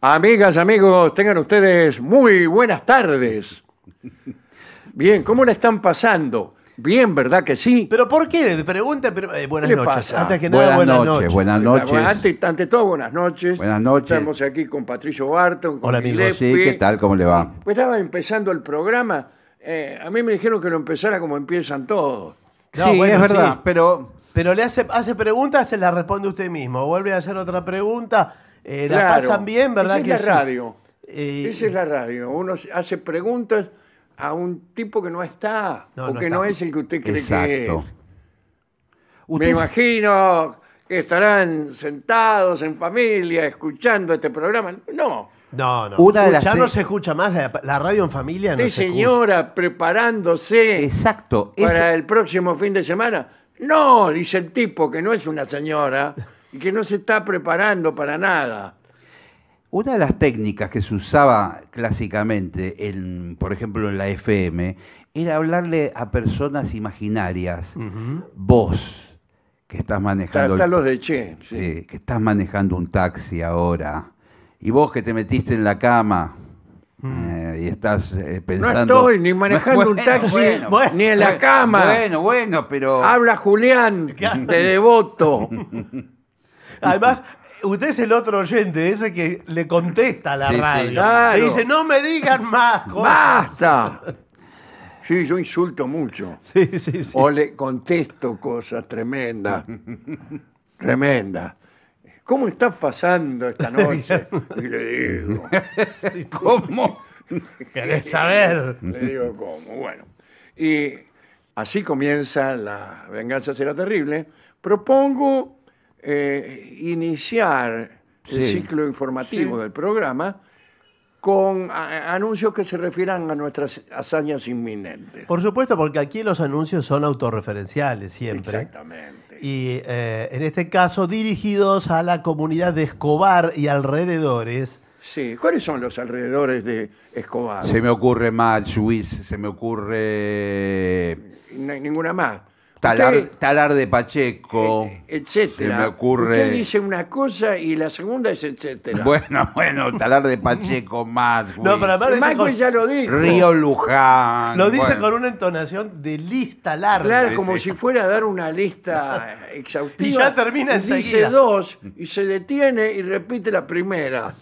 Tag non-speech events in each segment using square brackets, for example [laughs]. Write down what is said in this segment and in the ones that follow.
Amigas, amigos, tengan ustedes muy buenas tardes. Bien, ¿cómo la están pasando? Bien, ¿verdad que sí? ¿Pero por qué? Pregunta, pero, eh, buenas noches. Antes que nada, buenas, noches. Buenas noches. Antes ante, todo, buenas noches. Buenas noches. Estamos aquí con Patricio Barton, Hola, amigo. Sí, ¿qué tal? ¿Cómo le va? Pues estaba empezando el programa. Eh, a mí me dijeron que lo empezara como empiezan todos. sí, es verdad, pero Pero le hace, hace preguntas, se las responde usted mismo. Vuelve a hacer otra pregunta. Eh, la pasan bien, ¿verdad? Esa que es la radio. Eh, Esa es la radio. Uno hace preguntas a un tipo que no está o que no es el que usted cree que es. Me imagino que estarán sentados en familia escuchando este programa. No. No, no. ya no se escucha más la, radio en familia. No señora preparándose. Exacto. Para el próximo fin de semana. No, dice el tipo que no es una señora y que no se está preparando para nada. Una de las técnicas que se usaba clásicamente, en, por ejemplo, en la FM, era hablarle a personas imaginarias, vos, que estás manejando... de que estás manejando un taxi ahora, y vos que te metiste en la cama, eh, y estás eh, pensando. No estoy ni manejando un taxi, ni en la cama. Bueno, bueno, pero. Habla Julián [laughs] te devoto. [laughs] Además, usted es el otro oyente, ese que le contesta a la radio. Y dice, no me digan más ¡Basta! Sí, yo insulto mucho. [laughs] Sí, sí, sí. O le contesto cosas tremendas. tremenda. ¿Cómo estás pasando esta noche? [laughs] Y le digo. [laughs] ¿Cómo? ¿Querés saber? Le digo cómo. Bueno. Y así comienza La Venganza Será Terrible. Propongo eh, iniciar el ciclo informativo del programa con anuncios que se refieran a nuestras hazañas inminentes. Por supuesto, porque aquí los anuncios son autorreferenciales siempre. Exactamente. Y eh, en este caso dirigidos a la comunidad de Escobar y alrededores. Sí, ¿cuáles son los alrededores de Escobar? Se me ocurre Suiz, se me ocurre... ninguna más. Talar, de Pacheco. Eh, eh, etcétera. Que ocurre. dice una cosa y la segunda es etcétera. [laughs] Bueno, bueno, talar de Pacheco, más. [laughs] No, pero ya lo dijo. Río Luján. Lo dice con una entonación de lista larga. Claro, como si fuera a dar una lista [laughs] exhaustiva. Y ya termina Dice dos y se detiene y repite la primera.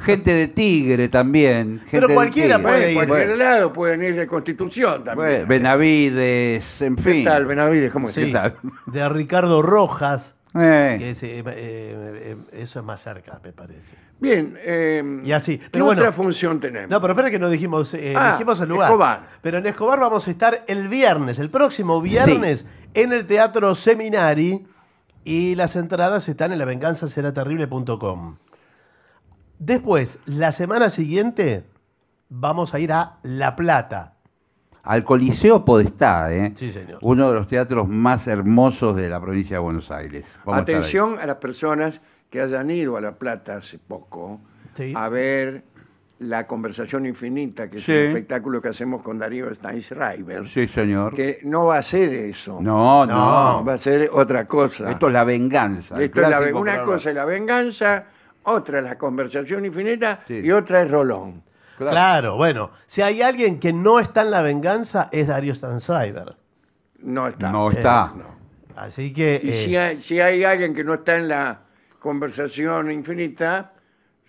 Gente de Tigre también. Pero cualquiera puede ir. cualquier lado pueden ir de Constitución también. Benavides, en fin. ¿Qué tal, Benavides? ¿Cómo sí, De Ricardo Rojas. Eh. Eh, eh, eso es más cerca, me parece. Bien. y así. Pero ¿Qué otra función tenemos? No, pero espera que nos dijimos, ah, dijimos el lugar. Escobar. Pero en Escobar vamos a estar el viernes, el próximo viernes, en el Teatro Seminari. Y las entradas están en lavenganzaseraterrible.com Después, la semana siguiente, vamos a ir a La Plata. Al Coliseo Podestá, ¿eh? Sí, señor. uno de los teatros más hermosos de la provincia de Buenos Aires. Atención a, las personas que hayan ido a La Plata hace poco a ver La Conversación Infinita, que es un espectáculo que hacemos con Darío Steins-Riber. Sí, señor. Que no va a ser eso. No, no. va a ser otra cosa. Esto es la venganza. Esto es una cosa es la venganza otra es la conversación infinita y otra es Rolón. Claro. bueno. Si hay alguien que no está en la venganza, es Dario Stancyber. No está. No está. Eh, Así que. Y eh, si, hay, alguien que no está en la conversación infinita,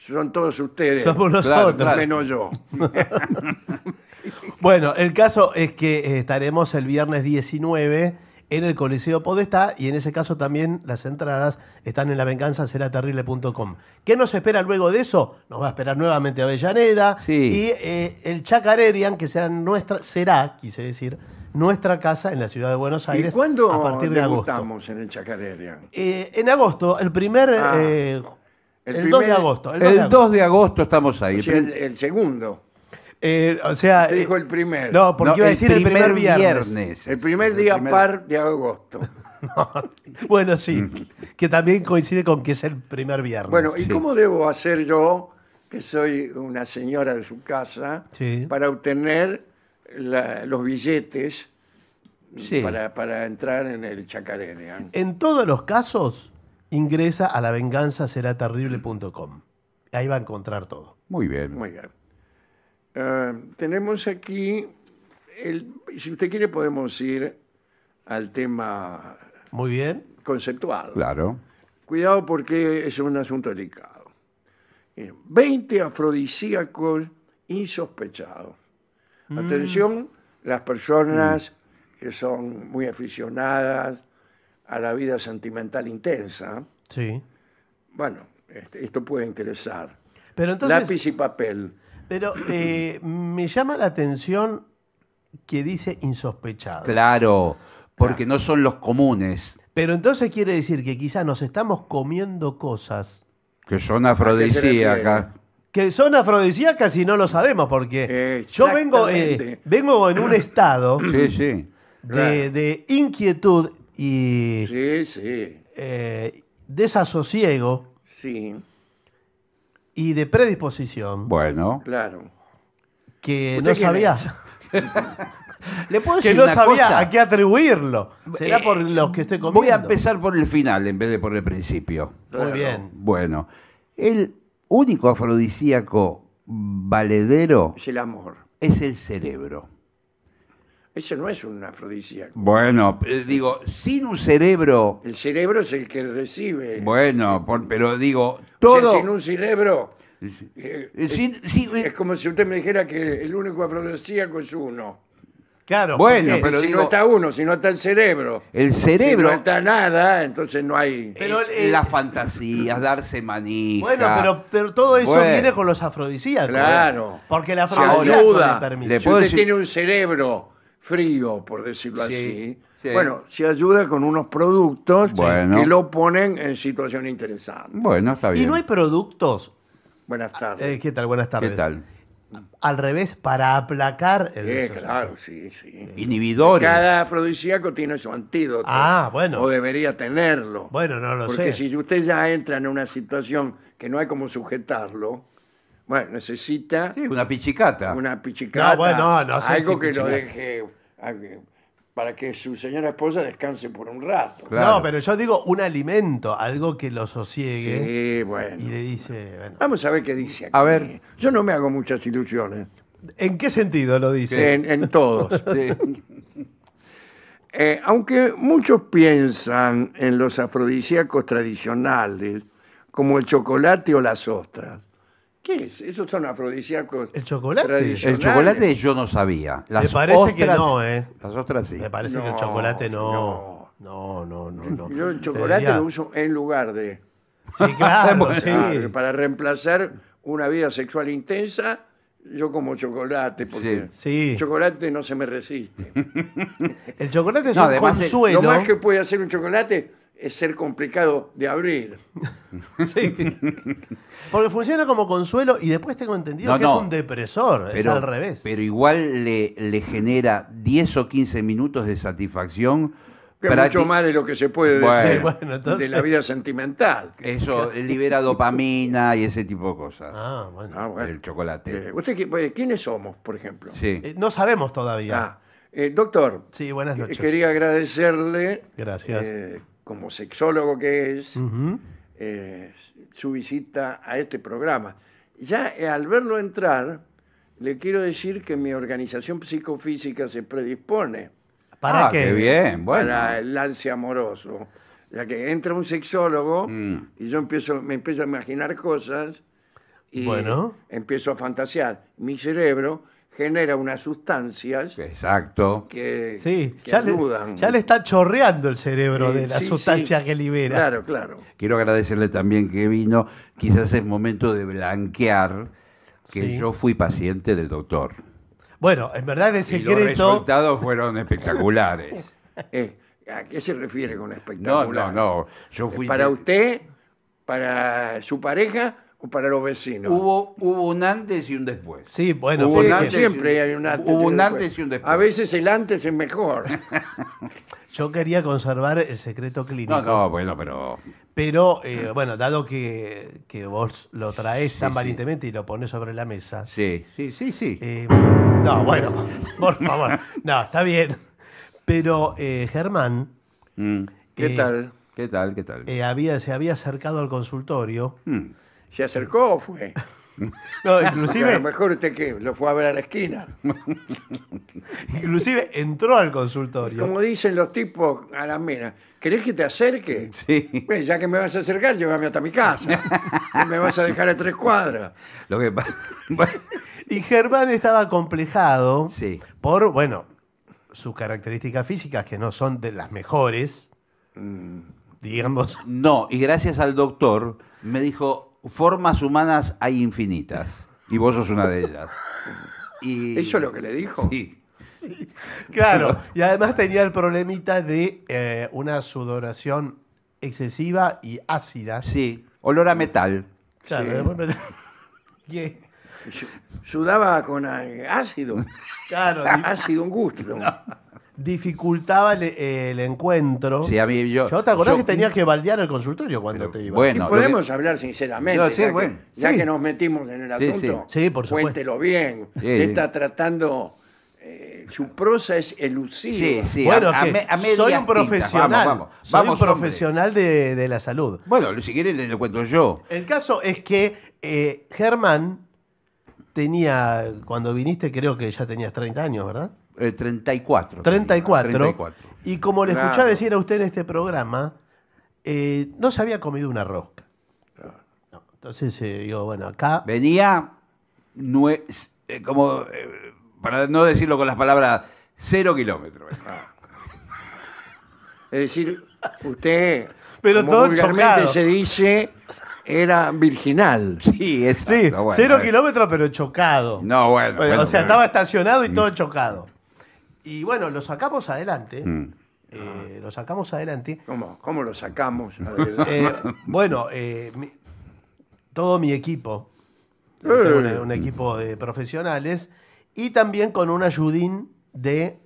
son todos ustedes. Somos nosotros. Menos yo. [laughs] Bueno, el caso es que eh, estaremos el viernes 19 en el Coliseo Podestá y en ese caso también las entradas están en lavenganzaseraterrible.com. ¿Qué nos espera luego de eso? Nos va a esperar nuevamente Avellaneda y eh, el Chacarerian, que será nuestra, será, quise decir, nuestra casa en la ciudad de Buenos Aires. ¿Y cuándo a partir de agosto. en el Chacarerian? Eh, en agosto, el primer... el, de agosto. El, 2 de agosto, estamos ahí. el, el segundo. Eh, o sea. dijo eh, el primer No, porque iba a decir el primer, viernes. El primer día par de agosto. [laughs] bueno, sí, [laughs] que también coincide con que es el primer viernes. Bueno, ¿y cómo debo hacer yo, que soy una señora de su casa, para obtener los billetes para, entrar en el Chacarene? ¿eh? En todos los casos, ingresa a lavenganzaseraterrible.com. Ahí va a encontrar todo. Muy bien. Muy bien. Eh, tenemos aquí, si usted quiere podemos ir al tema Muy bien. conceptual. Claro. Cuidado porque es un asunto delicado. 20 afrodisíacos insospechados. Mm. Atención, las personas mm. que son muy aficionadas a la vida sentimental intensa. Sí. Bueno, este, esto puede interesar. Lápiz y papel. Pero eh, me llama la atención que dice insospechado. Claro, porque no son los comunes. Pero entonces quiere decir que quizás nos estamos comiendo cosas. Que son afrodisíacas. Que son afrodisíacas y no lo sabemos, porque yo vengo, eh, vengo en un estado De, inquietud y eh, desasosiego. Sí y de predisposición. Bueno. Claro. Que no sabía. [laughs] ¿Le puedo que no sabía a qué atribuirlo. Eh, Será por los que estoy comiendo. Voy a empezar por el final en vez de por el principio. Muy bien. Bueno, el único afrodisíaco valedero es el amor. Es el cerebro. Ese no es un afrodisíaco. Bueno, eh, digo, sin un cerebro. El cerebro es el que recibe. Bueno, pero digo, todo. sin un cerebro. Eh, es como si usted me dijera que el único afrodisíaco es uno. Claro. Bueno, pero si no está uno, si no está el cerebro. el cerebro. Si no está nada, entonces no hay. Pero, eh, las fantasías, darse manija. Bueno, pero, todo eso viene con los afrodisíacos. Claro. Porque la afrodisíaco le permite. tiene un cerebro frío, por decirlo así. Bueno, se ayuda con unos productos que lo ponen en situación interesante. Bueno, está bien. ¿Y no hay productos? Buenas ah, tardes. Eh, ¿Qué tal? Buenas tardes. ¿Qué tal? Al revés, para aplacar el Sí, claro, sí, sí. Eh, inhibidores. Cada afrodisíaco tiene su antídoto. Ah, bueno. O debería tenerlo. Bueno, no lo Porque si usted ya entra en una situación que no hay como sujetarlo, bueno, necesita Sí, una pichicata. una pichicata, No, bueno, no algo que lo deje para que su señora esposa descanse por un rato. No, pero yo digo un alimento, algo que lo sosiegue. Y le dice, Vamos a ver qué dice aquí. A ver. Yo no me hago muchas ilusiones. ¿En qué sentido lo dice? En, todos. [laughs] [laughs] Eh, aunque muchos piensan en los afrodisíacos tradicionales, como el chocolate o las ostras, ¿Qué es? Esos son afrodisíacos. ¿El chocolate? El chocolate yo no sabía. Las Me parece que no, ¿eh? Las otras sí. Me parece que el chocolate no. No, no, no. no, [laughs] Yo el chocolate lo uso en lugar de. Sí, [laughs] claro, sí. Ah, para reemplazar una vida sexual intensa, yo como chocolate, porque Sí. el chocolate no se me resiste. [laughs] El chocolate es un eh, consuelo. Lo más que puede hacer un chocolate es ser complicado de abrir. [laughs] Porque funciona como consuelo y después tengo entendido que es un depresor, es al revés. Pero igual le, le genera 10 o 15 minutos de satisfacción. Que mucho más de lo que se puede decir de la vida sentimental. Eso libera dopamina y ese tipo de cosas. Ah, bueno. Ah, el chocolate. Eh, pues, quiénes somos, por ejemplo? Eh, no sabemos todavía. Ah, eh, doctor. Sí, buenas noches. Quería agradecerle. Gracias como sexólogo que es, eh, su visita a este programa. Ya eh, al verlo entrar, le quiero decir que mi organización psicofísica se predispone. ¿Para ah, qué? bien, bueno. Para el lance amoroso. Ya que entra un sexólogo mm. y yo empiezo, me empiezo a imaginar cosas y empiezo a fantasear. Mi cerebro genera unas sustancias Exacto. que, Sí, ya, le, ya le está chorreando el cerebro de las sustancias que libera. Claro, claro. Quiero agradecerle también que vino. Quizás es momento de blanquear que yo fui paciente del doctor. Bueno, en verdad es Y los resultados fueron espectaculares. [laughs] Eh, ¿A qué se refiere con espectacular? no, no. Yo fui Para usted, para su pareja para los vecinos. Hubo, hubo un antes y un después. Sí, bueno, siempre hay un antes. y un después. A veces el antes es mejor. [laughs] [laughs] Yo quería conservar el secreto clínico. No, no, bueno, pero Pero, eh, bueno, dado que, vos lo traes tan valientemente y lo pones sobre la mesa. sí, sí, sí, sí. Eh, no, bueno, [laughs] por favor. No, está bien. Pero eh, Germán mm. ¿Qué tal? ¿Qué tal? ¿Qué tal? se había acercado al consultorio mm. ¿Se acercó o fue? [laughs] No, inclusive, a lo mejor usted ¿qué? lo fue a ver a la esquina. [laughs] inclusive entró al consultorio. Como dicen los tipos a las minas, ¿querés que te acerque? Sí. pues ya que me vas a acercar, llévame hasta mi casa. No me vas a dejar a tres cuadras. Lo que pasa. [laughs] Y Germán estaba complejado sí. por, bueno, sus características físicas que no son de las mejores, mm. digamos. No, y gracias al doctor me dijo, formas humanas hay infinitas. Y vos sos una de ellas. ¿Eso es lo que le dijo? Sí. Claro, y además tenía el problemita de eh, una sudoración excesiva y ácida. Sí, olor a metal. Claro, sí. [laughs] Sudaba con ácido. Claro, ácido un gusto dificultaba el, encuentro. Sí, a yo. Yo te acordás que tenías que baldear el consultorio cuando te iba Bueno, podemos hablar sinceramente. ya, que, nos metimos en el asunto, cuéntelo bien. está tratando. Eh, su prosa es elusiva. bueno, soy un profesional. Vamos, soy un profesional de, la salud. Bueno, si quieres le, cuento yo. El caso es que eh, Germán tenía, cuando viniste creo que ya tenías 30 años, ¿verdad? 34, eh, 34. Y como le escuchaba decir a usted en este programa, eh, no se había comido una rosca. entonces yo eh, bueno, acá. Venía, como, para no decirlo con las palabras, cero kilómetros. Ah. es decir, usted. Pero como todo chocado. se dice, era virginal. Sí, Sí, cero kilómetros, pero chocado. No, bueno. o sea, estaba estacionado y todo chocado. Y bueno, lo sacamos adelante. Mm. Eh, lo sacamos adelante. ¿Cómo, ¿Cómo lo sacamos eh, [laughs] bueno, eh, todo mi equipo, un, equipo de profesionales, y también con un ayudín de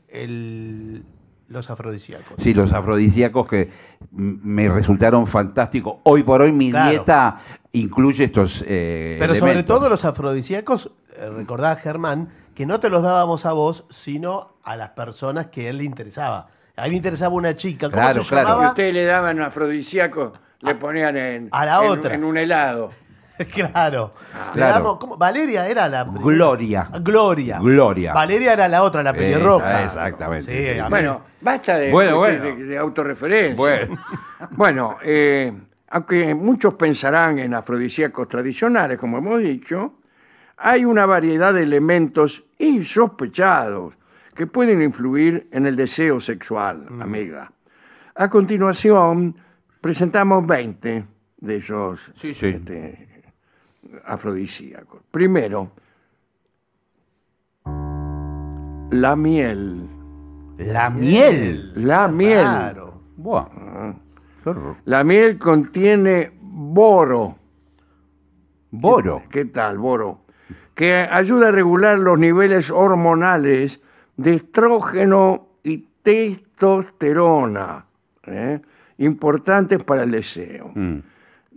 los afrodisíacos. Sí, los afrodisíacos que me resultaron fantásticos. Hoy por hoy mi dieta incluye estos. Eh, Pero sobre todo los afrodisíacos, eh, recordad Germán, que no te los dábamos a vos, sino a las personas que a él le interesaba. A él le interesaba una chica. ¿Cómo claro, se claro. Llamaba? Si le daban afrodisíacos, le ponían en, a la otra. en un helado. [laughs] Claro. Ah. claro. Valeria era la. Gloria. Gloria. Gloria. Valeria era la otra, la pelirroja. exactamente. Bueno, basta de, autorreferencia. bueno eh, aunque muchos pensarán en afrodisíacos tradicionales, como hemos dicho, hay una variedad de elementos insospechados que pueden influir en el deseo sexual, mm. amiga. A continuación, presentamos 20 de esos este, afrodisíacos. Primero, la miel. La miel. La miel. Claro. Bueno. La miel contiene boro. ¿Boro? ¿Qué, tal, boro? Que ayuda a regular los niveles hormonales de estrógeno y testosterona, ¿eh? importantes para el deseo. Mm.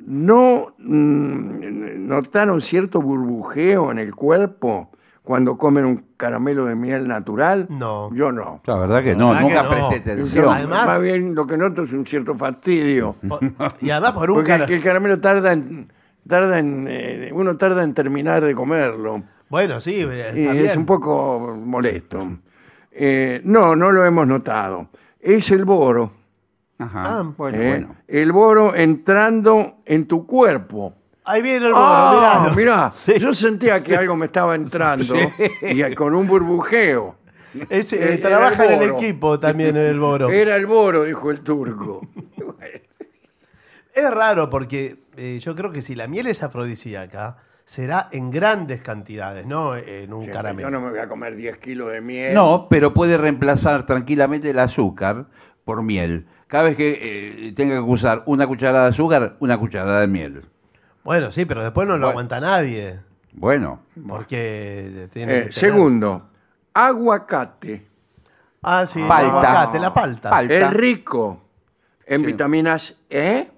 ¿No mm, notaron cierto burbujeo en el cuerpo cuando comen un caramelo de miel natural? No. Yo no. La verdad que no, nunca atención. Además- más bien lo que noto es un cierto fastidio. [laughs] Y además por un Porque el caramelo tarda en, tarda en, eh, uno tarda en terminar de comerlo. Bueno, sí, eh, está Y es un poco molesto. Eh, no, no lo hemos notado. Es el boro. Ajá. Ah, bueno. El boro entrando en tu cuerpo. Ahí viene el ah, boro, mirá. yo sentía que algo me estaba entrando y con un burbujeo. Eh, eh, trabaja en el equipo también en el Boro. Era el boro, dijo el turco. [laughs] Es raro porque eh, yo creo que si la miel es afrodisíaca, será en grandes cantidades, no en un caramelo. Yo no me voy a comer 10 kilos de miel. No, pero puede reemplazar tranquilamente el azúcar por miel. Cada vez que tenga que usar una cucharada de azúcar, una cucharada de miel. Bueno, sí, pero después no lo aguanta nadie. Bueno. Porque tiene. Eh, segundo, aguacate. Ah, sí, aguacate, la palta. Es rico en vitaminas E.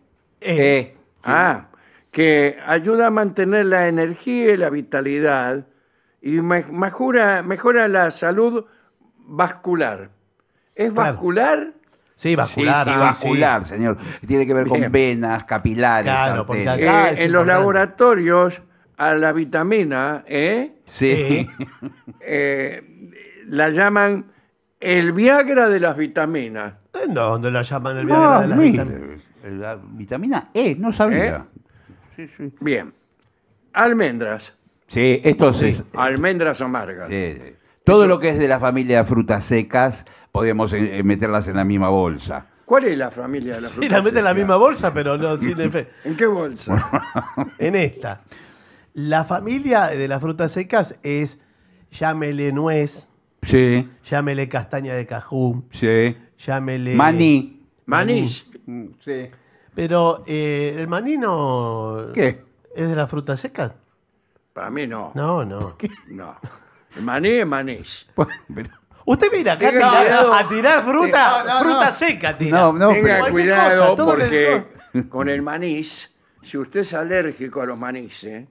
E. e. Ah, que ayuda a mantener la energía y la vitalidad y mejora, la salud vascular. ¿Es vascular Sí, vascular. Sí, vascular, señor. Tiene que ver con venas, capilares, claro, eh, En los laboratorios, a la vitamina E, sí. [laughs] Eh, la llaman el Viagra de las vitaminas. dónde la llaman el ah, Viagra de las vitaminas? La vitamina E, no sabía. Bien. Almendras. Sí, esto es... Almendras amargas. sí. Todo lo que es de la familia de frutas secas, podemos eh, eh, meterlas en la misma bolsa. ¿Cuál es la familia de las frutas Sí, la meten en la misma bolsa, pero no sin [laughs] ¿En qué bolsa? [laughs] en esta. La familia de las frutas secas es llámele nuez, Sí, llámele castaña de cajú, sí. llámele... Maní. ¿Maní? Mm, sí. Pero eh, el maní no... ¿Qué? ¿Es de la frutas secas? Para mí no. No, no. No. [laughs] Maní, manís. Usted mira acá a tirar- fruta, fruta seca, tira. No, Tenga cuidado porque con el manís, si usted es alérgico a los maníes, ¿eh?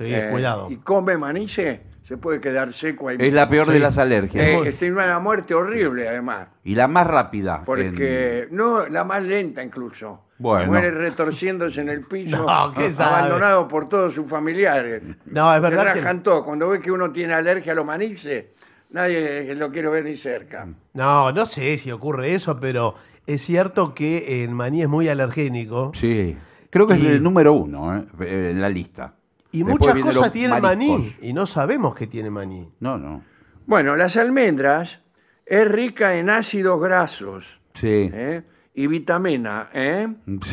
eh, cuidado. y come manises, eh? se puede quedar seco ahí. Es la peor de las alergias. Eh, es este una muerte horrible, además. Y la más rápida. Porque, no, la más lenta incluso. Bueno. Muere retorciéndose en el piso, [laughs] abandonado por todos sus familiares. No, es verdad. Se que... Cuando ve que uno tiene alergia a los manices, nadie lo quiere ver ni cerca. No, no sé si ocurre eso, pero es cierto que el maní es muy alergénico. Sí. Creo que es el número uno eh, en la lista. Y muchas cosas tienen maní y no sabemos que tiene maní. No, no. Bueno, las almendras es rica en ácidos grasos Sí. ¿eh? y vitamina, ¿eh?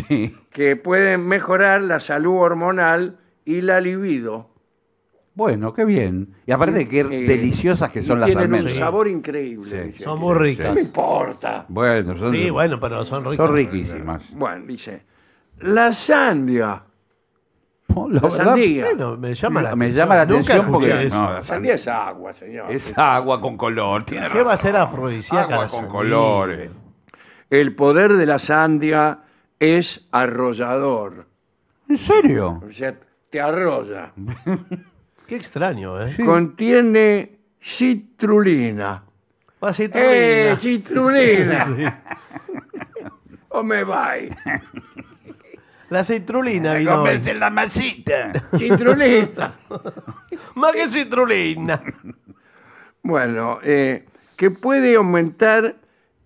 Sí. que pueden mejorar la salud hormonal y la libido. Bueno, qué bien. Y aparte, qué eh, deliciosas que son las almendras. tienen un sabor increíble. Sí. Son muy muy No me importa. Bueno, son, Sí, bueno, pero son ricas. son riquísimas. Bueno, dice, la sandia la, sandía. Bueno, me llama la, me llama la atención porque No, la sandía es agua, señor. Es agua con color. ¿Qué va a ser afrodisíaca agua con colores. El poder de la sandía es arrollador. ¿En serio? O sea, te arrolla. Qué extraño, ¿eh? Contiene citrulina. Va ah, citrulina. ¡Eh, citrulina! [laughs] [laughs] o me vais. La citrulina vino No la masita. [laughs] Citrulina. [laughs] Más que citrulina. Bueno, eh, que puede aumentar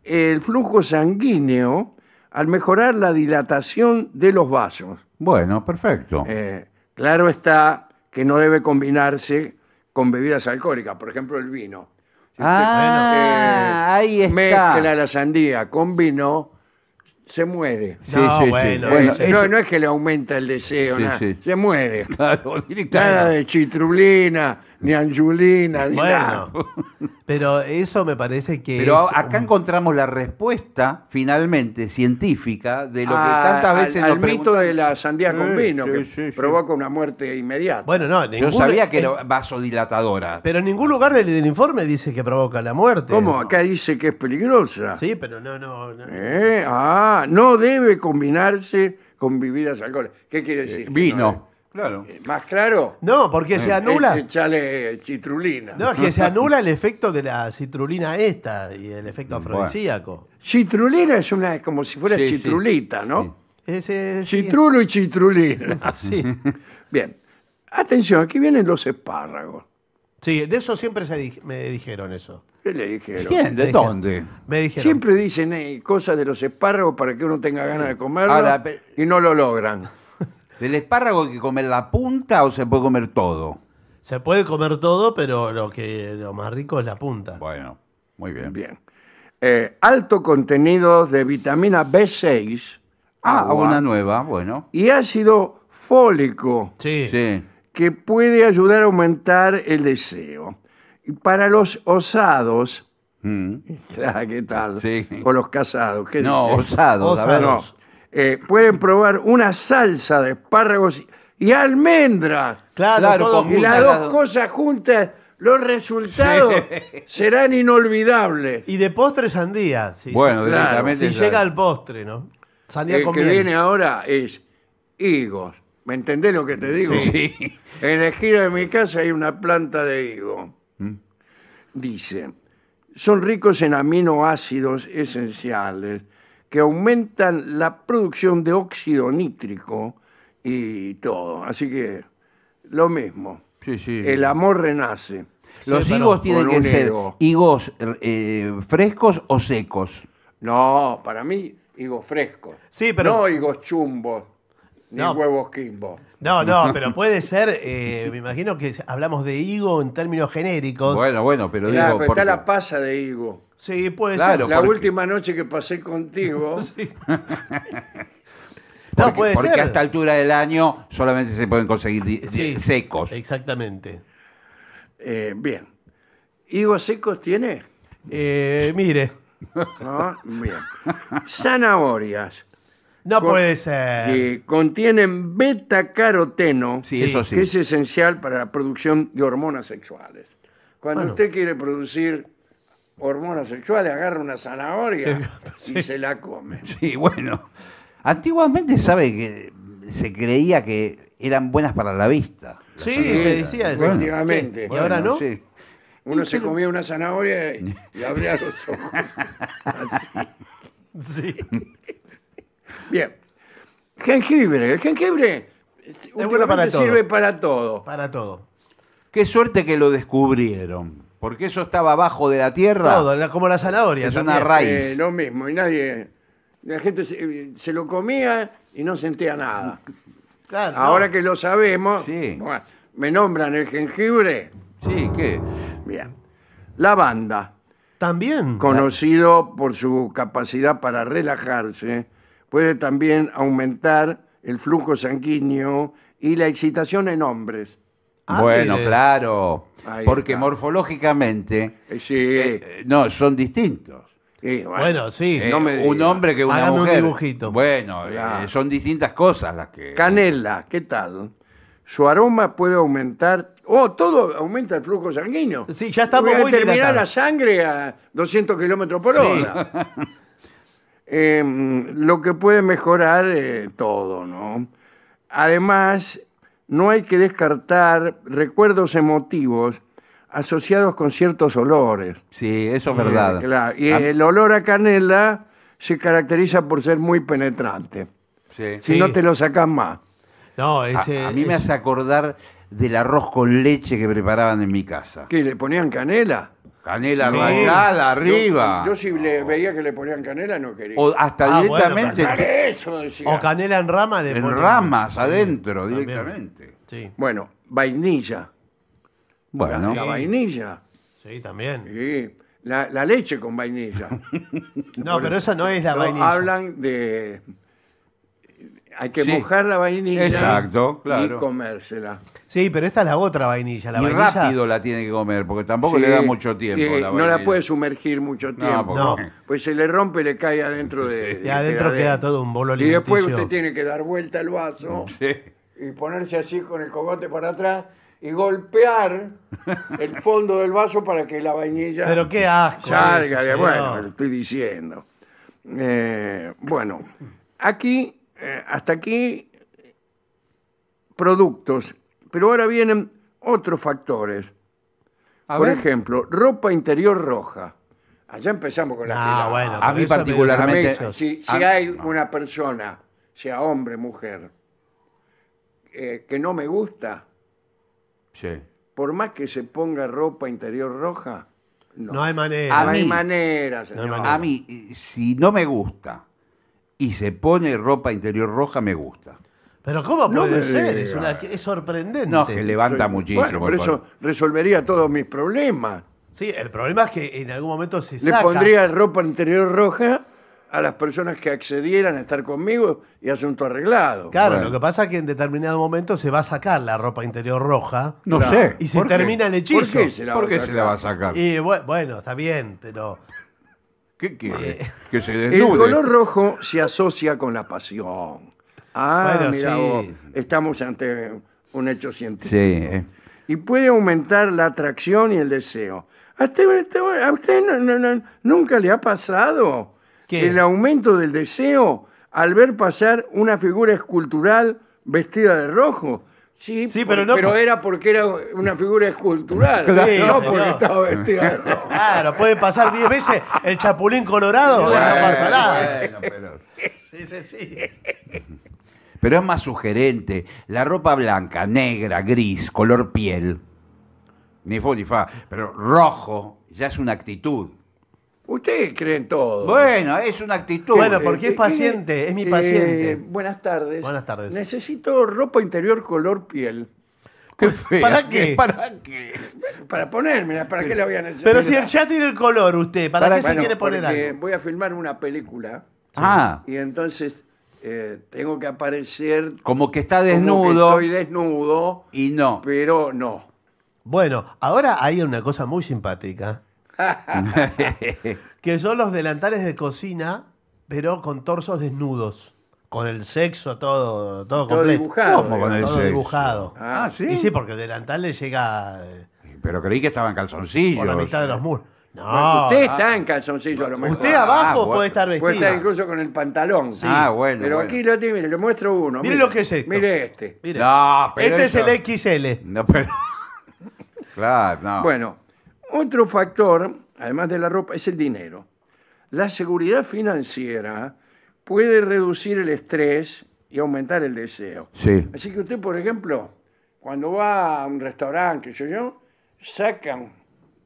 el flujo sanguíneo al mejorar la dilatación de los vasos. Bueno, perfecto. Eh, claro está que no debe combinarse con bebidas alcohólicas, por ejemplo el vino. ah, eh, ahí está. Mezcla la sandía con vino, se muere. No, no, es que le aumenta el deseo, nada. se muere. [laughs] Claro, Nada de chitrublina, ni Anjulina, ni nada. Pero eso me parece que. Pero acá encontramos la respuesta, finalmente, científica, de lo que ah, tantas veces al el mito de la sandía con vino, que provoca una muerte inmediata. Bueno, no, Yo sabía que era vasodilatadora. Pero en ningún lugar del, informe dice que provoca la muerte. ¿Cómo? Acá dice que es peligrosa. Sí, pero no, no. Eh, ah, no debe combinarse con bebidas alcohólicas. ¿Qué quiere decir? Eh, vino. Claro. Eh, ¿Más claro? No, porque se eh, anula. citrulina. No, es que se anula el efecto de la citrulina esta y el efecto afrodisíaco. Citrulina es una como si fuera chitrulita, ¿no? Ese, y chitrulina. [laughs] Ah, [laughs] Bien. Atención, aquí vienen los espárragos. Sí, de eso siempre se me dijeron eso. ¿Qué le dijeron? ¿de dónde? Siempre dicen eh, cosas de los espárragos para que uno tenga ganas de comerlo y no lo logran. ¿Del espárrago hay que comer la punta o se puede comer todo? Se puede comer todo, pero lo, que, lo más rico es la punta. Bueno, muy bien. Bien. Eh, alto contenido de vitamina B6. Ah, una nueva, bueno. Y ácido fólico. Sí. sí. Que puede ayudar a aumentar el deseo. Y para los osados, mm. [laughs] ah, ¿qué tal? Sí. O los casados. no, osados, osados. Eh, pueden probar una salsa de espárragos y almendras. Claro, Y las dos cosas juntas, los resultados serán inolvidables. Y de postre sandía. Bueno, directamente. Si llega al postre, ¿no? Sandía El que viene ahora es higos. ¿Me entendés lo que te digo? Sí. En el giro de mi casa hay una planta de higo. Mm. Dice, son ricos en aminoácidos esenciales que aumentan la producción de óxido nítrico y todo. Así que lo mismo. Sí, El amor renace. Los higos tienen que ser higos eh, frescos o secos. No, para mí higos frescos. Sí, pero no higos chumbos. Ni huevos quimbo. No, no, [laughs] pero puede ser, eh, me imagino que hablamos de higo en términos genéricos. Bueno, bueno, pero digo. Está la pasa de higo. Sí, puede ser. La última noche que pasé contigo. [laughs] no, puede porque a esta altura del año solamente se pueden conseguir secos. Exactamente. Eh, bien. ¿Higos secos tiene? Eh, mire. [laughs] bien. Zanahorias. No puede ser. contienen beta caroteno, que es esencial para la producción de hormonas sexuales. Cuando usted quiere producir hormonas sexuales, agarra una zanahoria y se la come. Sí, bueno. Antiguamente sabe que se creía que eran buenas para la vista. Sí, se decía eso. ¿Y ahora no? Uno se comía una zanahoria y, [laughs] abría los ojos. [laughs] Así. Sí. Bien. Jengibre. El jengibre eh, sirve para todo. Para todo. Qué suerte que lo descubrieron. Porque eso estaba abajo de la tierra. Todo, como la zanahoria. Es una raíz. Eh, lo mismo. Y nadie. La gente se, lo comía y no sentía nada. Ahora que lo sabemos, me nombran el jengibre. Sí, ¿qué? Bien. Lavanda, También. conocido por su capacidad para relajarse puede también aumentar el flujo sanguíneo y la excitación en hombres. Ah, bueno, claro, porque morfológicamente eh, sí. Eh, eh, no son distintos. bueno, sí. un hombre que una un dibujito. Bueno, son distintas cosas las que... Canela, ¿qué tal? Su aroma puede aumentar... Oh, todo aumenta el flujo sanguíneo. Sí, ya estamos Voy a terminar la sangre a 200 kilómetros por hora. [laughs] Em, lo que puede mejorar eh, todo, ¿no? Además, no hay que descartar recuerdos emotivos asociados con ciertos olores. Sí, eso es eh, verdad. Y el olor a canela se caracteriza por ser muy penetrante. Sí. Si no te lo sacas más. No, a, eh, mí me hace acordar del arroz con leche que preparaban en mi casa. ¿Qué? ¿Le ponían canela? Canela Sí. arriba. Yo, si le veía que le ponían canela, no quería. o hasta ah, directamente O canela en rama de en ramas adentro directamente. Sí, Bueno, vainilla. Bueno, La vainilla. sí, también. sí. La, leche con vainilla. [laughs] No, pero eso no es la vainilla. Hablan de, hay que mojar la vainilla y comérsela. Sí, pero esta es la otra vainilla. La y rápido la tiene que comer, porque tampoco le da mucho tiempo. no la puede sumergir mucho tiempo. No, Pues se le rompe, y le cae adentro de. Y adentro queda, todo un bolo Y después usted tiene que dar vuelta el vaso y ponerse así con el cogote para atrás y golpear el fondo del vaso para que la vainilla pero qué asco salga. bueno, lo estoy diciendo. Eh, bueno, aquí eh, hasta aquí productos, pero ahora vienen otros factores. Por ejemplo, ropa interior roja. Allá empezamos con la Ah, bueno, A mí particularmente- Si, hay una persona, sea hombre, mujer, eh, que no me gusta, por más que se ponga ropa interior roja, no. hay manera. A mi manera, A mí, si no me gusta y se pone ropa interior roja, me gusta. Pero ¿cómo puede ser? Es, una, sorprendente. No, que levanta muchísimo. Bueno, por eso resolvería todos mis problemas. Sí, el problema es que en algún momento se Le pondría ropa interior roja a las personas que accedieran a estar conmigo y asunto arreglado. Claro, lo que pasa es que en determinado momento se va a sacar la ropa interior roja. No sé. Y se termina el hechizo. ¿Por qué se la, va, a sacar? Y bueno, está bien, pero quiere? Eh, que El color rojo se asocia con la pasión. Ah, mira estamos ante un hecho científico. Sí. Eh. Y puede aumentar la atracción y el deseo. ¿A usted, nunca le ha pasado el aumento del deseo al ver pasar una figura escultural vestida de rojo? Sí, pero, no, pero era porque era una figura escultural. Claro, ¿eh? no porque estaba vestida Claro, puede pasar 10 veces el chapulín colorado no pero... Sí, sí, sí. Pero es más sugerente. La ropa blanca, negra, gris, color piel, ni fu ni fa, pero rojo, ya es una actitud. Ustedes creen todo. Bueno, es una actitud. Bueno, eh, porque es eh, paciente, es mi eh, paciente. buenas tardes. Buenas tardes. Necesito ropa interior color piel. [laughs] ¿Para qué? [laughs] ¿Para qué? Para ponérmela, ¿para qué la voy a necesitar? Pero si el ya tiene el color usted, ¿para, qué se quiere poner algo? Voy a filmar una película. Ah. Y entonces tengo que aparecer. Como que está desnudo. estoy desnudo. Y no. Pero no. Bueno, ahora hay una cosa muy simpática [laughs] que son los delantales de cocina, pero con torsos desnudos. Con el sexo todo, todo, todo completo. Dibujado, con el todo dibujado. Ah, ah, sí. Y sí, porque el delantal le llega. Eh, pero creí que estaba en calzoncillos. Por la mitad de los muros. No. usted está en calzoncillo a lo mejor. Usted abajo ah, puede estar vestido. Puede incluso con el pantalón. Ah, bueno. Pero aquí lo tiene, le muestro uno. Mire, lo que es esto. Mire este. este es el XL. No, pero. [laughs] claro, no. Bueno, otro factor, además de la ropa, es el dinero. La seguridad financiera puede reducir el estrés y aumentar el deseo. Así que usted, por ejemplo, cuando va a un restaurante, qué sé yo, sacan,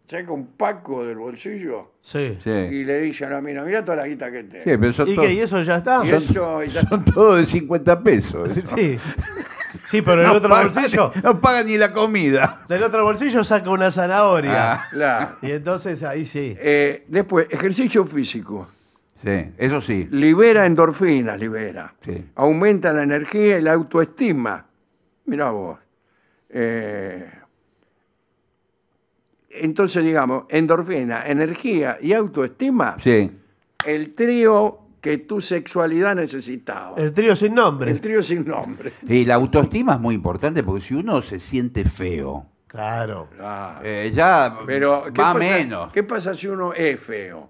saca un paco del bolsillo y le dice a la mina, mira toda la guita que tengo. ¿Y eso ya está? son- todos de 50 pesos. [laughs] Sí, pero del el otro bolsillo. No paga ni la comida. Del otro bolsillo saca una zanahoria. Ah, y entonces ahí sí. Eh, después, ejercicio físico. Sí, eso sí. Libera endorfinas, libera. Aumenta la energía y la autoestima. Mira vos. Eh, entonces, digamos, endorfina, energía y autoestima. Sí. El trío que tu sexualidad necesitaba. El trío sin nombre. El trío sin nombre. Y la autoestima es muy importante porque si uno se siente feo, Claro. Eh, ya pero, va menos. ¿Qué pasa si uno es feo?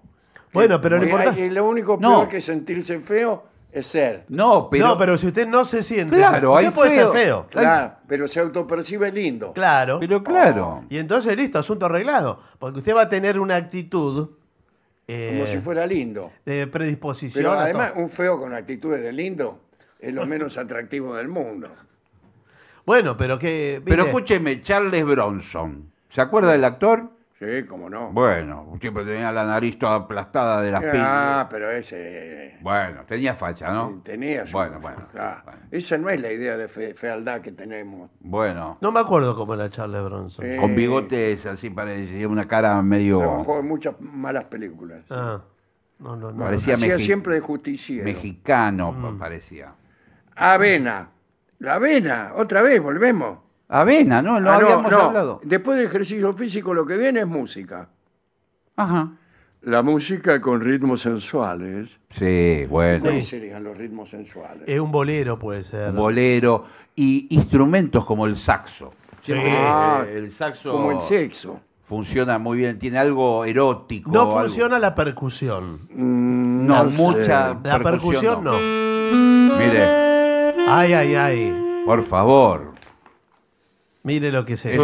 Bueno, pero no lo único peor que sentirse feo es ser. No, pero. si usted no se siente. Claro, usted puede ser feo. Claro, pero se autopercibe lindo. Claro. Pero claro. Y entonces, listo, asunto arreglado. Porque usted va a tener una actitud como si eh, fuera lindo. De predisposición. Pero además, un feo con actitudes de lindo es lo menos [laughs] atractivo del mundo. Bueno, pero que. Pero escúcheme, Charles Bronson. ¿Se acuerda del actor? Sí, cómo no. Bueno, tipo tenía la nariz toda aplastada de las ah, Ah, pero ese... Eh, bueno, tenía facha, ¿no? Tenía Bueno, bueno, Esa no es la idea de fealdad que tenemos. Bueno, No me acuerdo cómo era Charles Bronson. con bigotes así parecía una cara medio... muchas malas películas. Ah, no, no, no. Parecía siempre de justicia. mexicano, mm. parecía. Avena. La avena, otra vez, volvemos. Avena, ¿no? Ah, no, habíamos hablado. Después del ejercicio físico lo que viene es música. Ajá. La música con ritmos sensuales. Sí, bueno. ¿Cuáles serían los ritmos sensuales? Es un bolero puede ser. Bolero y instrumentos como el saxo. Sí. Ah, el saxo Como el sexo. funciona muy bien, tiene algo erótico. No funciona la percusión. Mm, no, mucha- La Percusión no. Mire, Ay, ay, ay. por favor. Mire lo que es eso.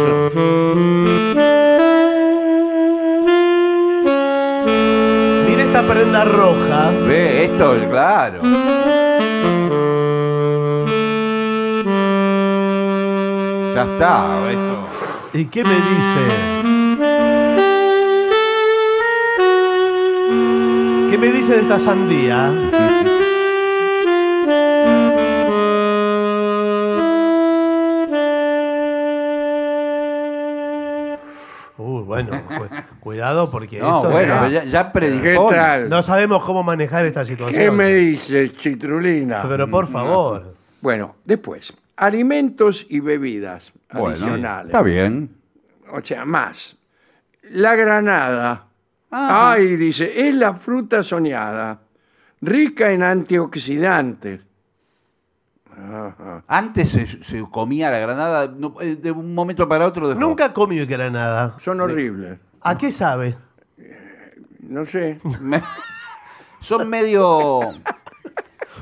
Mire esta prenda roja. Ve, esto, claro. Ya está, esto. ¿Y qué me dice? ¿Qué me dice de esta sandía? bueno, [laughs] cuidado porque. esto ya, predicó. No sabemos cómo manejar esta situación. ¿Qué me dice Chitrulina? Pero por mm, favor. Bueno, después. Alimentos y bebidas adicionales. Está bien. O sea, más. La granada. Ah. Ay, dice, es la fruta soñada, rica en antioxidantes antes se, comía la granada eh, de un momento para otro. Nunca comí granada. Son horribles. ¿A qué sabe? Eh, no sé. [laughs] son medio.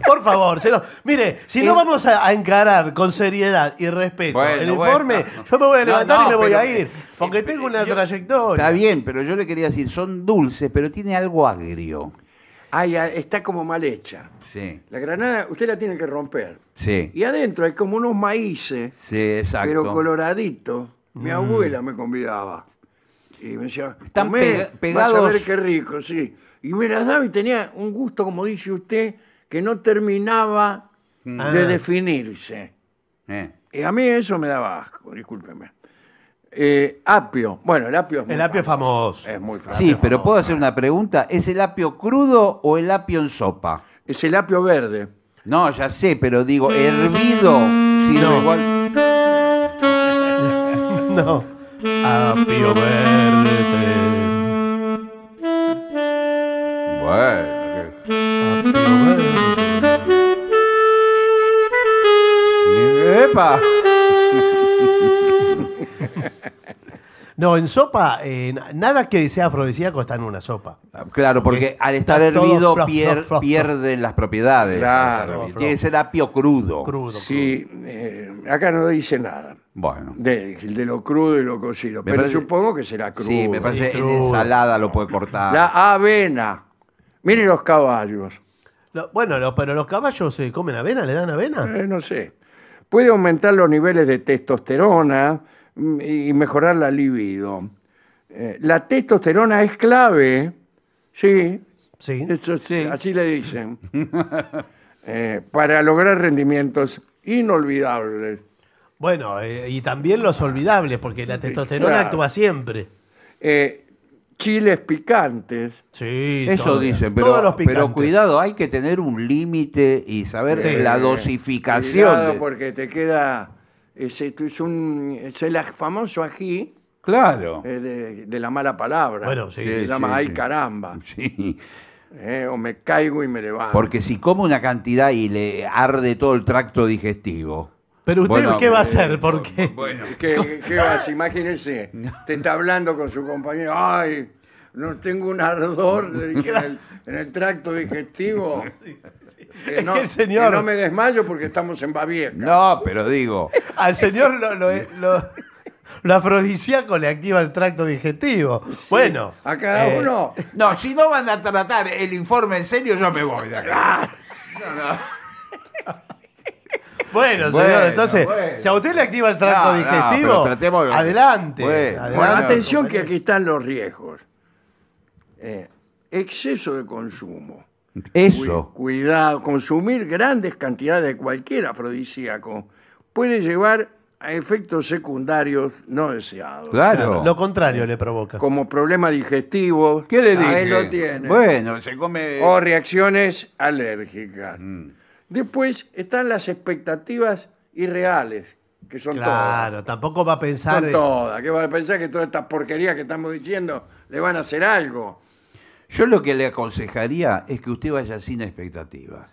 Por favor, mire, si no eh, vamos a, encarar con seriedad y respeto el informe, yo me voy a levantar y me voy a ir, porque tengo una trayectoria. Está bien, pero yo le quería decir, son dulces, pero tiene algo agrio. Ay, ah, está como mal hecha. La granada usted la tiene que romper. Sí. Y adentro hay como unos maíces. Sí, Pero coloraditos. Mi mm. abuela me convidaba. Y me decía, están Vas a ver qué rico, sí. Y me las daba y tenía un gusto, como dice usted, que no terminaba mm. de ah. definirse. Eh. Y a mí eso me daba asco, discúlpeme. Eh, apio. Bueno, el apio es muy El apio famoso. Es muy famoso. Sí, pero puedo hacer una pregunta. ¿Es el apio crudo o el apio en sopa? Es el apio verde. No, ya sé, pero digo, hervido. sino no. [laughs] no. Apio verde. Bueno. Apio verde. ¡Epa! [laughs] No, en sopa, eh, nada que sea afrodisíaco está en una sopa. Ah, claro, porque al estar hervido pierden las propiedades. Claro. Tiene que ser apio crudo. Sí, eh, acá no dice nada Bueno. de, lo crudo y lo cocido, pero supongo que será crudo. Sí, me parece en ensalada lo puede cortar. La avena. miren los caballos. bueno, pero los caballos se eh, comen avena, le dan avena. no sé. Puede aumentar los niveles de testosterona, y mejorar la libido. Eh, la testosterona es clave, sí, Sí. Eso, sí. Así le dicen. [laughs] Eh, para lograr rendimientos inolvidables. Bueno, eh, y también los olvidables, porque la testosterona actúa siempre. chiles picantes. Sí, eso dicen, pero, Todos pero cuidado, hay que tener un límite y saber la dosificación. Cuidado porque te queda ese es, un, el famoso aquí Claro. Eh, de, la mala palabra. Bueno, sí, Se llama ay caramba. Sí, eh, o me caigo y me levanto. porque si como una cantidad y le arde todo el tracto digestivo. Pero usted, [laughs] ¿qué va a hacer? Porque Bueno, ¿Qué, vas? [laughs] Imagínense, te está hablando con su compañero, ay, no tengo un ardor en el, en el tracto digestivo eh, no, el señor... no me desmayo porque estamos en Baviera. No, pero digo, al señor lo, lo, afrodisíaco le activa el tracto digestivo. bueno. A cada eh, uno. No, si no van a tratar el informe en serio, yo me voy de acá. Bueno, señor, entonces, si a usted le activa el tracto digestivo, adelante, atención que aquí están los riesgos. Eh, exceso de consumo. Eso. Cuidado, consumir grandes cantidades de cualquier afrodisíaco puede llevar a efectos secundarios no deseados. Claro. Lo contrario le provoca. Como problemas digestivos. ¿Qué le dije? lo tiene. Bueno, se come... O reacciones alérgicas. Mm. Después están las expectativas irreales, que son claro, todas. tampoco va a pensar... va a pensar que todas estas porquerías que estamos diciendo le van a hacer algo? Yo lo que le aconsejaría es que usted vaya sin expectativas.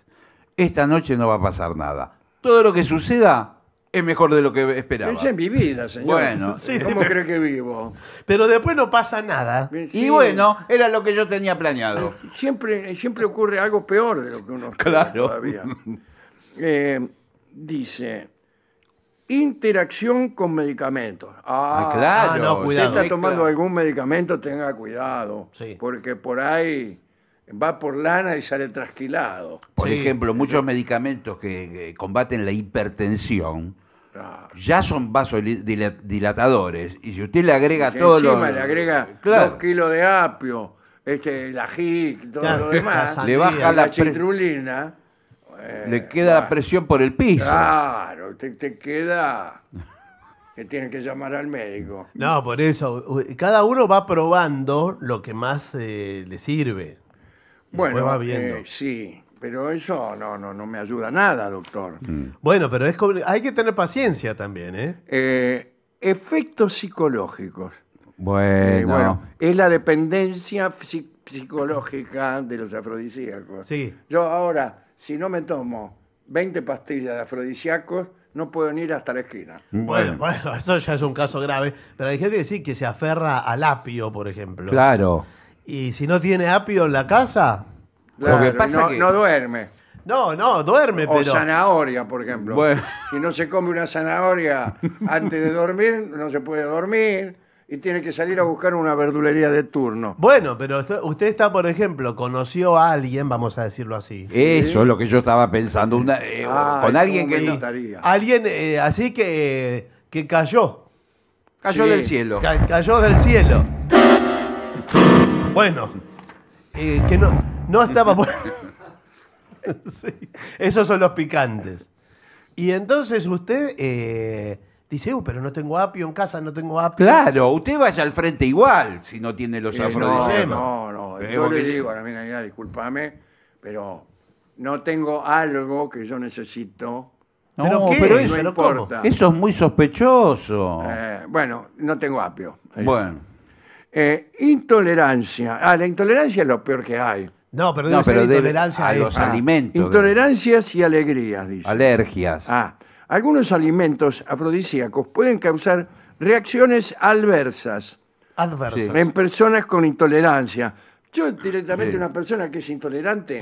Esta noche no va a pasar nada. Todo lo que suceda es mejor de lo que esperaba. Pensé en mi vida, señor. Bueno, [laughs] sí, ¿cómo cree que vivo? Pero después no pasa nada. y bueno, era lo que yo tenía planeado. Siempre, siempre ocurre algo peor de lo que uno [laughs] claro. todavía. Eh, dice, interacción con medicamentos. Ah, claro. Ah, si usted está tomando algún medicamento, tenga cuidado. Porque por ahí va por lana y sale trasquilado. Por ejemplo, muchos medicamentos que combaten la hipertensión ya son vasodilatadores. Y si usted le agrega todo le agrega dos kilos de apio, este, el ají, todo lo demás. Le baja la la le eh, queda presión por el piso. Claro, te, te queda que tiene que llamar al médico. No, por eso. Cada uno va probando lo que más eh, le sirve. Bueno, va viendo. Eh, sí, pero eso no, no, me ayuda nada, doctor. Mm. Bueno, pero es hay que tener paciencia también, ¿eh? efectos psicológicos. Bueno. bueno. es la dependencia psicológica de los afrodisíacos. Sí. Yo ahora si no me tomo 20 pastillas de afrodisíacos, no puedo ir hasta la esquina. Bueno, bueno, eso ya es un caso grave. Pero hay gente que sí, que se aferra al apio, por ejemplo. Claro. Y si no tiene apio en la casa, lo que pasa no, que... no duerme. No, no, duerme, o zanahoria, por ejemplo. Si no se come una zanahoria antes de dormir, no se puede dormir y tiene que salir a buscar una verdulería de turno. Bueno, pero usted, está, por ejemplo, conoció a alguien, vamos a decirlo así. Eso es lo que yo estaba pensando, eh, ah, con alguien que no, alguien eh, así que que cayó, cayó del cielo, cayó del cielo. Bueno, eh, que no no estaba por... [laughs] esos son los picantes. Y entonces usted Dice, uh, pero no tengo apio en casa, no tengo apio. Claro, usted vaya al frente igual si no tiene los eh, afrodisíacos. No, no, no. Eh, yo le digo a la mina, discúlpame, pero no tengo algo que yo necesito. ¿Pero eso, es muy sospechoso. Eh, bueno, no tengo apio. Bueno. intolerancia. Ah, la intolerancia es lo peor que hay. No, pero, dice. intolerancia a, los alimentos. Intolerancias y alegrías, dice. Alergias. Ah, algunos alimentos afrodisíacos pueden causar reacciones adversas Adversas. en personas con intolerancia. Yo directamente una persona que es intolerante,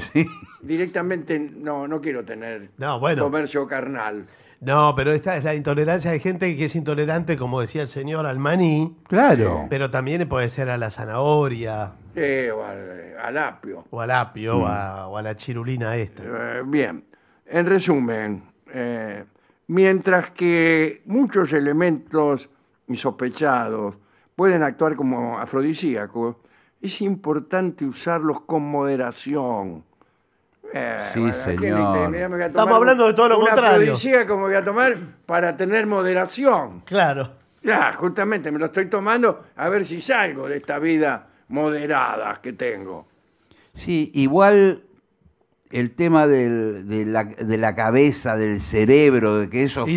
directamente no, no quiero tener No, comercio carnal. No, pero esta es la intolerancia. de gente que es intolerante, como decía el señor, al maní, Claro. Eh, pero también puede ser a la zanahoria, Eh, o al, apio. o al apio, o, mm. a, la chirulina esta. Eh, bien, en resumen, eh, mientras que muchos elementos insospechados pueden actuar como afrodisíacos, es importante usarlos con moderación. Eh, sí, señor. Estamos hablando de todo lo contrario. Una me voy a tomar para tener moderación. Claro. Ya, justamente, me lo estoy tomando a ver si salgo de esta vida moderada que tengo. Sí, igual el tema de, la, cabeza, del cerebro, de que eso ¿Qué,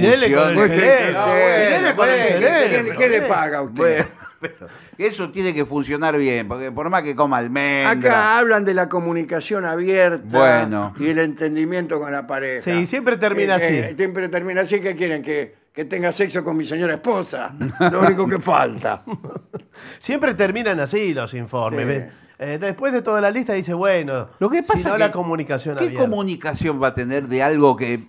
le paga a usted? [laughs] eso tiene que funcionar bien, porque por más que coma almendra... Acá hablan de la comunicación abierta y el entendimiento con la pareja. Sí, siempre termina eh, eh, así. siempre termina así. que quieren? Que, tenga sexo con mi señora esposa. Lo único que falta. [laughs] siempre terminan así los informes. Eh, después de toda la lista dice, bueno, lo que pasa la comunicación ¿Qué comunicación va a tener de algo que...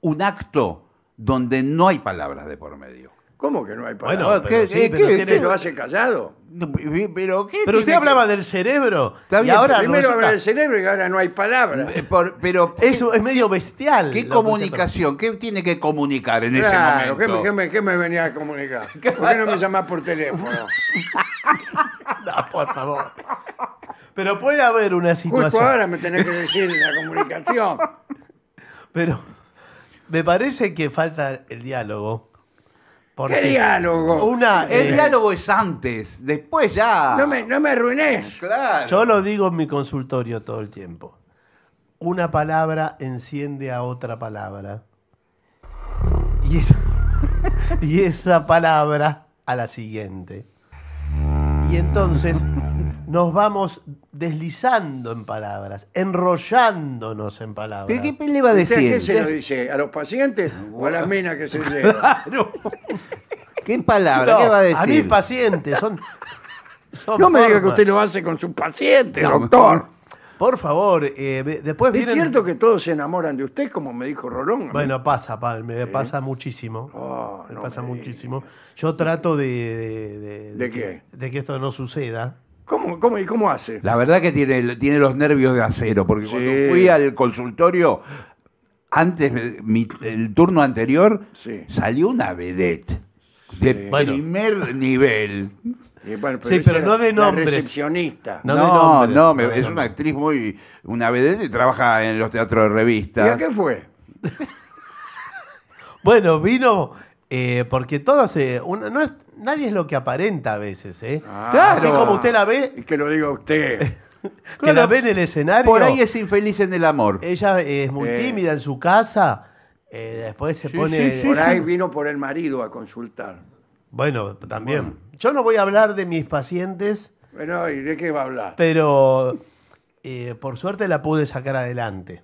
un acto donde no hay palabras de por medio? ¿Cómo que no hay palabras? Bueno, ¿Qué, eh, qué, lo hace callado? Pero, ¿qué Pero usted hablaba del cerebro y Primero del cerebro y ahora no hay palabras. Eh, pero, eso es medio bestial. ¿Qué comunicación? ¿Qué tiene que comunicar en ese momento? qué me, venía a comunicar? [laughs] ¿Por qué no me llamás por teléfono? [laughs] No, por favor. Pero puede haber una situación. situación. ahora me tenés que decir la comunicación. [laughs] Pero me parece que falta el diálogo diálogo? el eh. diálogo es antes, después ya. No me, no Yo lo digo en mi consultorio todo el tiempo. Una palabra enciende a otra palabra. Y [laughs] y esa palabra a la siguiente. Y entonces nos vamos deslizando en palabras, enrollándonos en palabras. qué le va a decir? ¿Qué se dice? ¿A los pacientes o a las minas que se [laughs] llevan? ¿Qué palabras ¿Qué va a decir? A mis pacientes, [laughs] son. no me diga que usted lo hace con sus pacientes, doctor. Por favor, eh, después ¿Es cierto que todos se enamoran de usted, como me dijo Rolón? Bueno, pasa, pal oh, me pasa muchísimo. me pasa muchísimo. Yo trato de... ¿De, de, qué? de que esto no suceda. ¿Cómo, y cómo hace? La verdad que tiene, tiene los nervios de acero, porque cuando fui al consultorio, antes, el turno anterior, salió una vedette de primer nivel. sí, pero no de nombre. Recepcionista. No, no, no, es una actriz muy. Una vedette y trabaja en los teatros de revista. ¿Y a qué fue? [laughs] bueno, vino. Eh, porque todo eh, no nadie es lo que aparenta a veces, ¿eh? Así como usted la ve. Es que lo diga usted. [laughs] que [laughs] la ve en el escenario. Por ahí es infeliz en el amor. Ella es muy eh. tímida en su casa. Eh, después se pone. sí, Por ahí vino por el marido a consultar. Bueno, también. Yo no voy a hablar de mis pacientes, Bueno, ¿y de qué va a hablar? pero eh, por suerte la pude sacar adelante.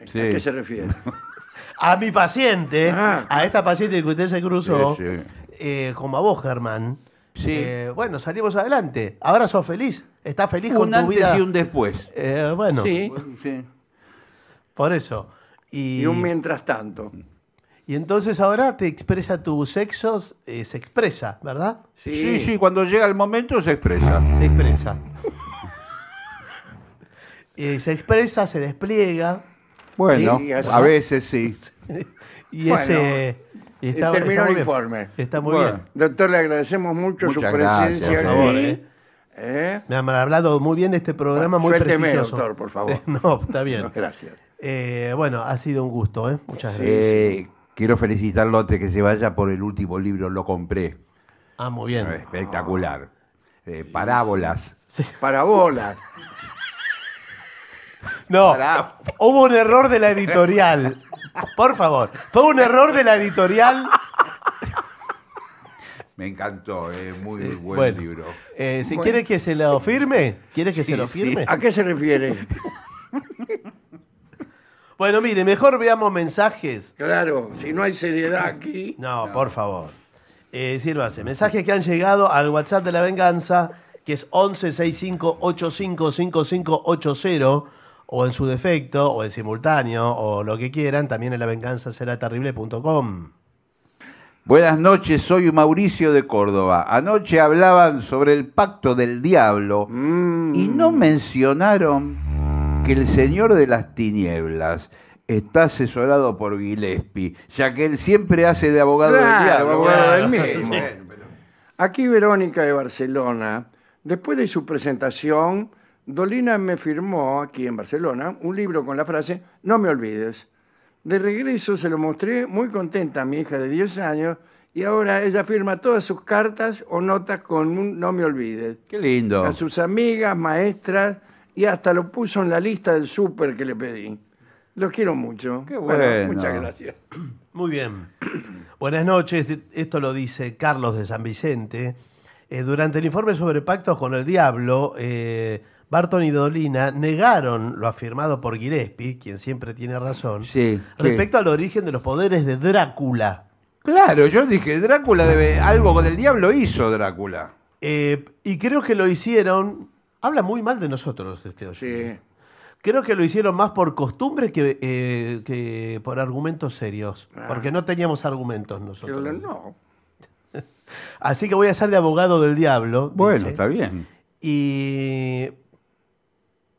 ¿A qué se refiere? [laughs] A mi paciente, ah. a esta paciente que usted se cruzó, Sí, eh, como a vos, Germán. Sí. Eh, bueno, salimos adelante. Ahora sos feliz. ¿Estás feliz con tu vida? Un y un después. Eh, bueno. Sí. sí. Por eso. Y, un mientras tanto. Y entonces ahora te expresa tu sexo, se expresa, ¿verdad? Sí. sí, cuando llega el momento se expresa. Se expresa. [laughs] se expresa, se despliega. Bueno, a veces sí. [laughs] y ese Está, termino el informe. Está muy bien. Doctor, le agradecemos mucho su presencia ¿eh? ¿Eh? Me han hablado muy bien de este programa, muy suélteme, doctor, por favor. [laughs] no, está bien. [laughs] gracias. Eh, bueno, ha sido un gusto, Muchas gracias. quiero felicitarlo antes que se vaya por el último libro, lo compré. Ah, muy bien. Ah, espectacular. parábolas. Parábolas. [laughs] No, hubo un error de la editorial. Por favor, fue un error de la editorial. Me encantó, es eh, muy buen libro. Eh, si quiere que se lo firme, ¿quiere que se lo firme? ¿A qué se refiere? [laughs] Bueno, mire, mejor veamos mensajes. Claro, si no hay seriedad aquí. No, por favor. Eh, sírvase. Mensajes que han llegado al WhatsApp de la venganza, que es 1165855580 o en su defecto, o en simultáneo, o lo que quieran, también en lavenganzaseraterrible.com. Buenas noches, soy Mauricio de Córdoba. Anoche hablaban sobre el pacto del diablo mm. y no mencionaron que el señor de las tinieblas está asesorado por Gillespie, ya que él siempre hace de abogado del diablo. [laughs] Aquí Verónica de Barcelona, después de su presentación Dolina me firmó aquí en Barcelona un libro con la frase No me olvides. De regreso se lo mostré muy contenta a mi hija de 10 años y ahora ella firma todas sus cartas o notas con un No me olvides. Qué lindo. A sus amigas, maestras y hasta lo puso en la lista del súper que le pedí. Los quiero mucho. Qué bueno. Muchas gracias. [clears throat] Muy bien. [clears throat] Buenas noches. Esto lo dice Carlos de San Vicente. Eh, durante el informe sobre pactos con el diablo, eh, Barton y Dolina negaron lo afirmado por Gillespie, quien siempre tiene razón, respecto al origen de los poderes de Drácula. Claro, yo dije, Drácula debe. Algo con el diablo hizo Drácula. Eh, y creo que lo hicieron. Habla muy mal de nosotros este oye. Sí. Creo que lo hicieron más por costumbre que, eh, por argumentos serios. Ah. Porque no teníamos argumentos nosotros. no. [laughs] Así que voy a ser de abogado del diablo. Bueno, está bien. Y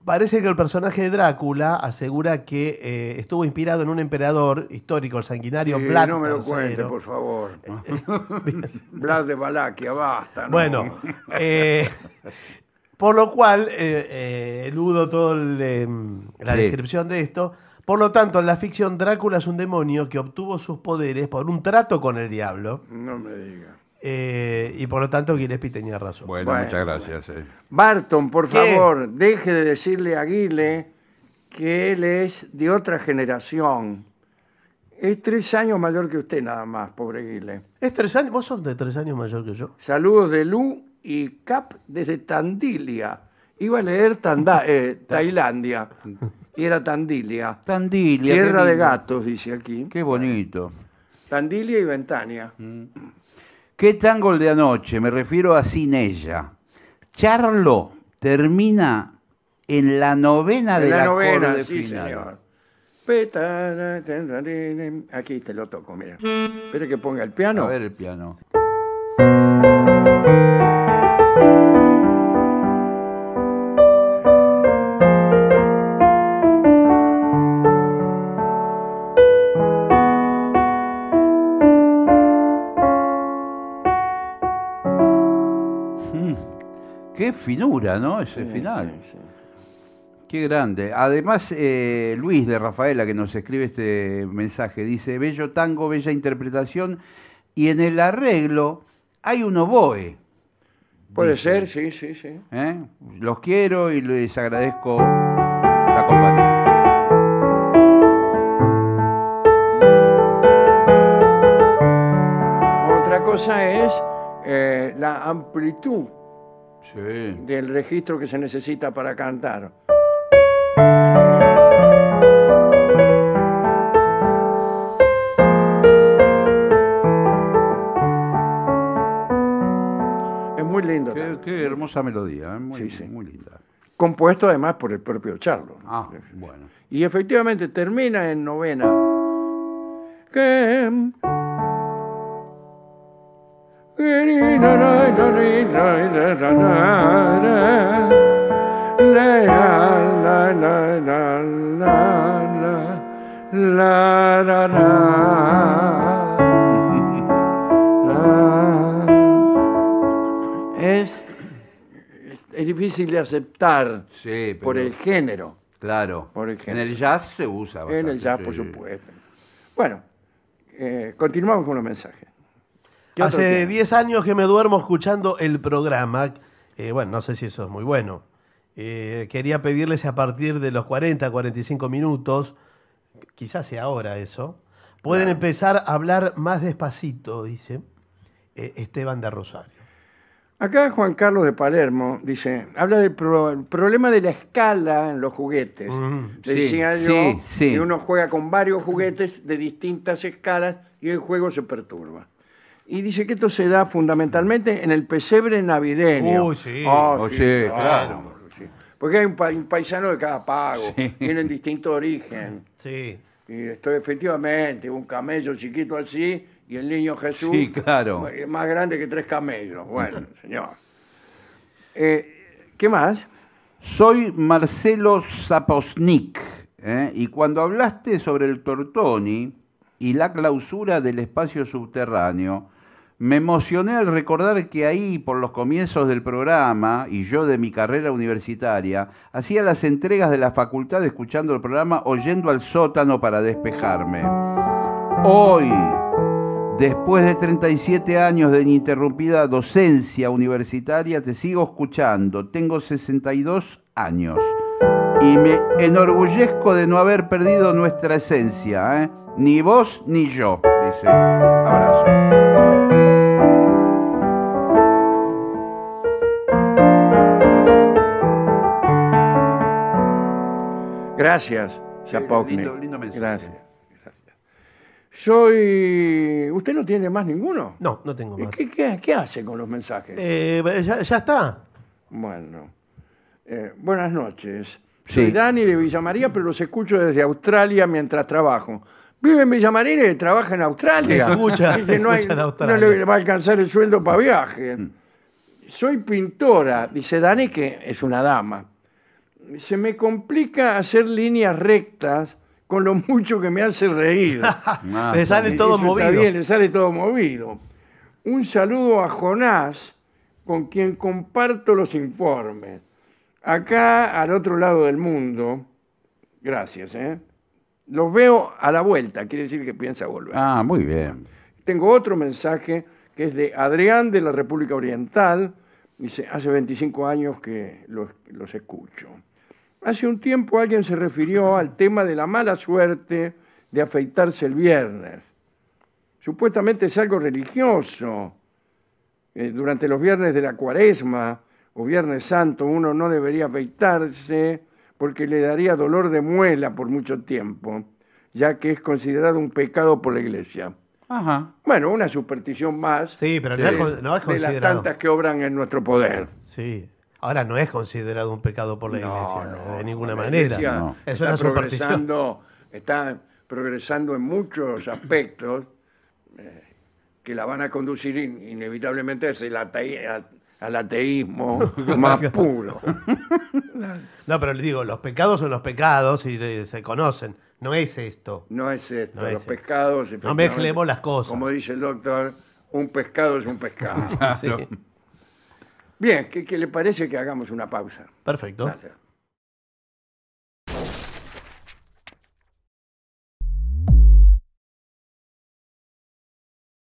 Parece que el personaje de Drácula asegura que eh, estuvo inspirado en un emperador histórico, el sanguinario Vlad. No me lo por favor. Vlad [laughs] eh, [laughs] de Valaquia, basta. Bueno, eh, por lo cual eh, eludo toda em, la descripción de esto. Por lo tanto, en la ficción, Drácula es un demonio que obtuvo sus poderes por un trato con el diablo. No me diga. Eh, y por lo tanto, Gillespie tenía razón. Bueno, muchas gracias. Eh. Barton, por favor, deje de decirle a Guile que él es de otra generación. Es tres años mayor que usted nada más, pobre Guile. ¿Es tres años? ¿Vos sos de tres años mayor que yo? Saludos de Lu y Cap desde Tandilia. Iba a leer [laughs] eh, Tailandia y era Tandilia. Tandilia. Tierra de gatos, dice aquí. Qué bonito. Tandilia y Ventania. Mm. ¿Qué tango de anoche? Me refiero a Sin ella. Charlo termina en la novena de, la, la novena, final. Aquí te lo toco, mira. Espera que ponga el piano. A ver el piano. qué finura, ¿no? Ese final. Qué grande. Además, eh, Luis de Rafaela, que nos escribe este mensaje, dice, bello tango, bella interpretación, y en el arreglo hay un oboe. Puede ser, sí, sí, sí. ¿Eh? Los quiero y les agradezco la compañía. Otra cosa es eh, la amplitud del registro que se necesita para cantar. Es muy lindo. Qué, hermosa melodía, ¿eh? muy, muy linda. Compuesto además por el propio Charlo. Ah, bueno. Y efectivamente termina en novena. Que es, difícil de aceptar por el género. Claro. Por en el jazz se usa En el jazz, por supuesto. Bueno, eh, continuamos con los mensajes. Hace 10 años que me duermo escuchando el programa. Eh, bueno, no sé si eso es muy bueno. Eh, quería pedirles a partir de los 40, 45 minutos, quizás sea ahora eso, pueden empezar a hablar más despacito, dice eh, Esteban de Rosario. Acá Juan Carlos de Palermo dice, habla del problema de la escala en los juguetes. Mm, que uno juega con varios juguetes de distintas escalas y el juego se perturba. Y dice que esto se da fundamentalmente en el pesebre navideño. Uy, sí. Ah, oh, claro. Porque hay un, paisano de cada pago, tienen distinto origen. Sí. Y esto efectivamente, un camello chiquito así y el niño Jesús Sí, claro. más grande que tres camellos. Bueno, [laughs] señor. Eh, ¿Qué más? Soy Marcelo Zaposnik ¿eh? y cuando hablaste sobre el Tortoni y la clausura del espacio subterráneo, me emocioné al recordar que ahí, por los comienzos del programa, y yo de mi carrera universitaria, hacía las entregas de la facultad escuchando el programa, oyendo al sótano para despejarme. Hoy, después de 37 años de ininterrumpida docencia universitaria, te sigo escuchando. Tengo 62 años. Y me enorgullezco de no haber perdido nuestra esencia, ¿eh? ni vos ni yo, dice. Abrazo. Gracias, Chapovnik. Lindo, lindo mensaje. Gracias. Soy. ¿Usted no tiene más ninguno? No, no tengo más. ¿Qué, hace con los mensajes? Eh, ya, está. Bueno. Eh, buenas noches. Soy Dani de Villa María, pero los escucho desde Australia mientras trabajo. Vive en Villa María y trabaja en Australia. Escucha, no, Australia. no le va a alcanzar el sueldo para viaje. Mm. Soy pintora, dice Dani, que es una dama se me complica hacer líneas rectas con lo mucho que me hace reír. [laughs] Ah, le sale todo movido. Está bien, le sale todo movido. Un saludo a Jonás, con quien comparto los informes. Acá, al otro lado del mundo, gracias, ¿eh? Los veo a la vuelta, quiere decir que piensa volver. Ah, muy bien. Tengo otro mensaje que es de Adrián de la República Oriental. Dice, hace 25 años que los escucho. Hace un tiempo alguien se refirió al tema de la mala suerte de afeitarse el viernes. Supuestamente es algo religioso. Eh, durante los viernes de la cuaresma o viernes santo uno no debería afeitarse porque le daría dolor de muela por mucho tiempo, ya que es considerado un pecado por la iglesia. Ajá. Bueno, una superstición más. Sí, pero de, no, las tantas que obran en nuestro poder. Sí. Ahora no es considerado un pecado por la Iglesia, de ninguna manera. está progresando, está progresando en muchos aspectos eh, que la van a conducir inevitablemente hacia el al ateísmo [laughs] más puro. [laughs] No, pero le digo, los pecados son los pecados y se conocen. No es esto. No es esto. los pecados. No mezclemos las cosas. Como dice el doctor, un pescado es un pescado. [laughs] Bien, ¿qué, le parece que hagamos una pausa? Perfecto.